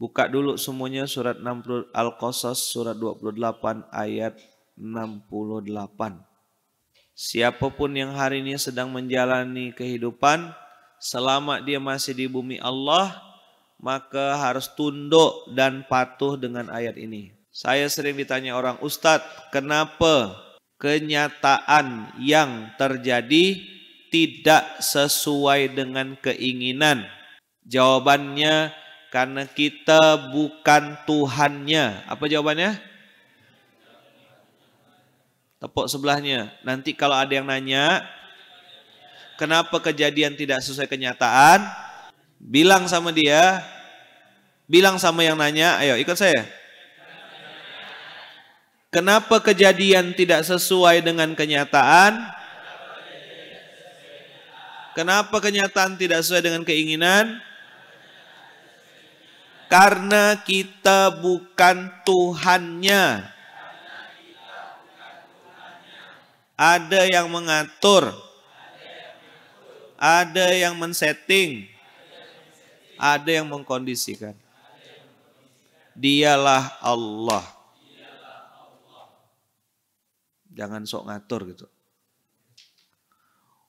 Buka dulu semuanya surat 60 Al-Qasas surat 28 ayat 68. Siapapun yang hari ini sedang menjalani kehidupan selama dia masih di bumi Allah maka harus tunduk dan patuh dengan ayat ini. Saya sering ditanya orang, Ustadz kenapa kenyataan yang terjadi tidak sesuai dengan keinginan. Jawabannya karena kita bukan Tuhannya. Apa jawabannya? Tepuk sebelahnya. Nanti kalau ada yang nanya, kenapa kejadian tidak sesuai kenyataan? Bilang sama dia, bilang sama yang nanya, ayo ikut saya. Kenapa kejadian tidak sesuai dengan kenyataan? Kenapa kenyataan tidak sesuai dengan keinginan? Karena kita bukan Tuhannya. Ada yang mengatur. Ada yang men-setting. Ada yang mengkondisikan. Dialah Allah. Jangan sok ngatur gitu.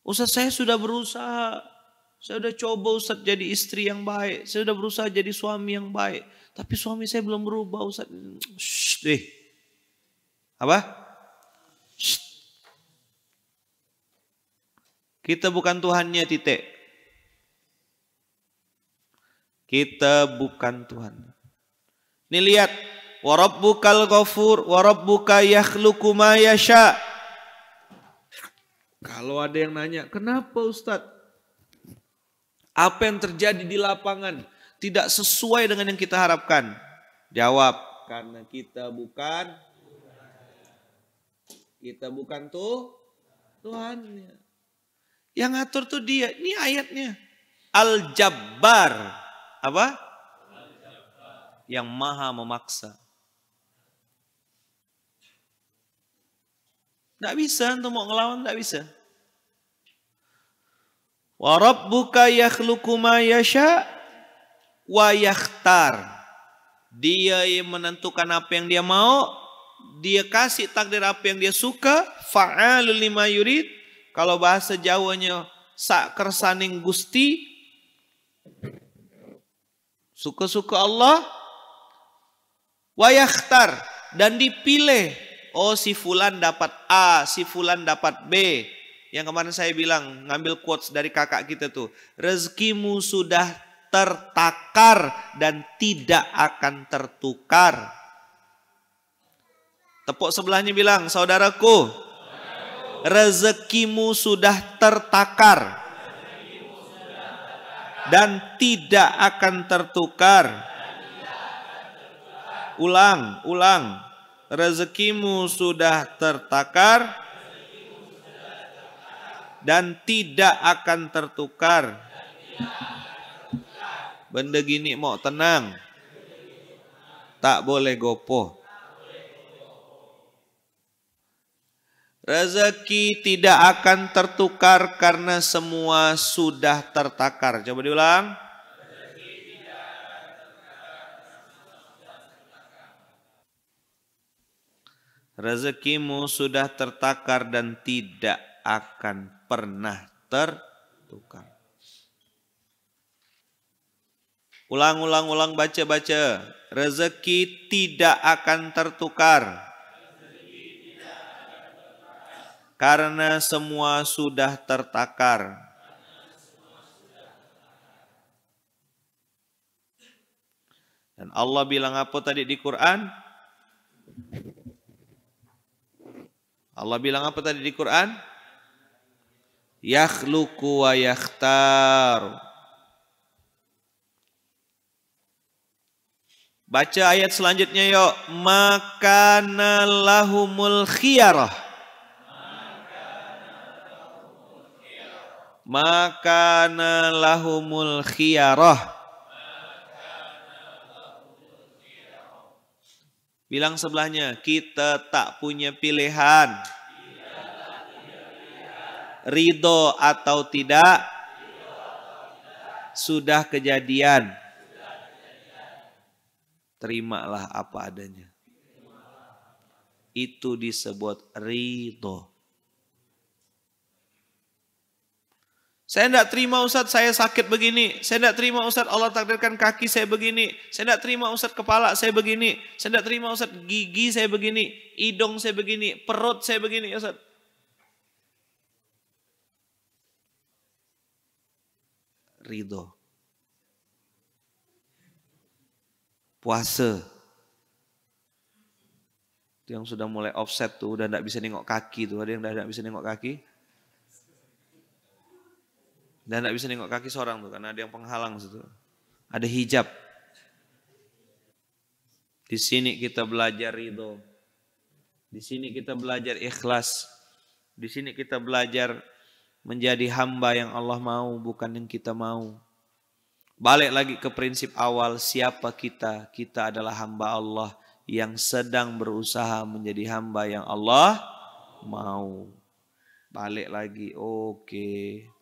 Ustaz saya sudah berusaha saya sudah coba Ustaz jadi istri yang baik. Saya sudah berusaha jadi suami yang baik. Tapi suami saya belum berubah Ustaz. Shh, eh. Apa? Shh. Kita bukan Tuhannya titik. Kita bukan Tuhan. Ini lihat. Warabbukal ghafur warabbuka yakhluku ma Kalau ada yang nanya, kenapa Ustadz apa yang terjadi di lapangan tidak sesuai dengan yang kita harapkan? Jawab, karena kita bukan kita bukan tuh Tuhan Yang ngatur tuh dia. Ini ayatnya. Al-Jabbar. Apa? Yang maha memaksa. Tidak bisa, untuk mau ngelawan tidak bisa. Wa rabbuka yakhluqu ma yasha wa yakhtar. Dia yang menentukan apa yang dia mau, dia kasih takdir apa yang dia suka, fa'alul lima yurid. Kalau bahasa Jawanya sak kersaning Gusti suka-suka Allah yakhtar dan dipilih oh si fulan dapat A, si fulan dapat B, yang kemarin saya bilang ngambil quotes dari kakak kita tuh. Rezekimu sudah tertakar dan tidak akan tertukar. Tepuk sebelahnya bilang, saudaraku, rezekimu sudah tertakar dan tidak akan tertukar. Ulang, ulang. Rezekimu sudah tertakar dan tidak akan tertukar. Benda gini mau tenang. Tak boleh gopoh. Rezeki tidak akan tertukar karena semua sudah tertakar. Coba diulang. Rezekimu sudah tertakar dan tidak akan pernah tertukar. Ulang, ulang, ulang, baca, baca. Rezeki tidak akan tertukar. Karena semua sudah tertakar. Dan Allah bilang apa tadi di Quran? Allah bilang apa tadi di Quran? yakhluku wa yakhtar. Baca ayat selanjutnya yuk. Makana lahumul khiyarah. Makana lahumul khiyarah. Bilang sebelahnya, kita tak punya pilihan ridho atau tidak sudah kejadian. Terimalah apa adanya. Itu disebut ridho. Saya tidak terima Ustaz saya sakit begini. Saya tidak terima Ustaz Allah takdirkan kaki saya begini. Saya tidak terima Ustaz kepala saya begini. Saya tidak terima Ustaz gigi saya begini. Hidung saya begini. Perut saya begini Ustaz. ridho. Puasa. Itu yang sudah mulai offset tuh, udah tidak bisa nengok kaki tuh. Ada yang udah tidak bisa nengok kaki? Dan tidak bisa nengok kaki seorang tuh, karena ada yang penghalang situ. Ada hijab. Di sini kita belajar ridho. Di sini kita belajar ikhlas. Di sini kita belajar menjadi hamba yang Allah mau, bukan yang kita mau. Balik lagi ke prinsip awal, siapa kita? Kita adalah hamba Allah yang sedang berusaha menjadi hamba yang Allah mau. Balik lagi, oke. Okay.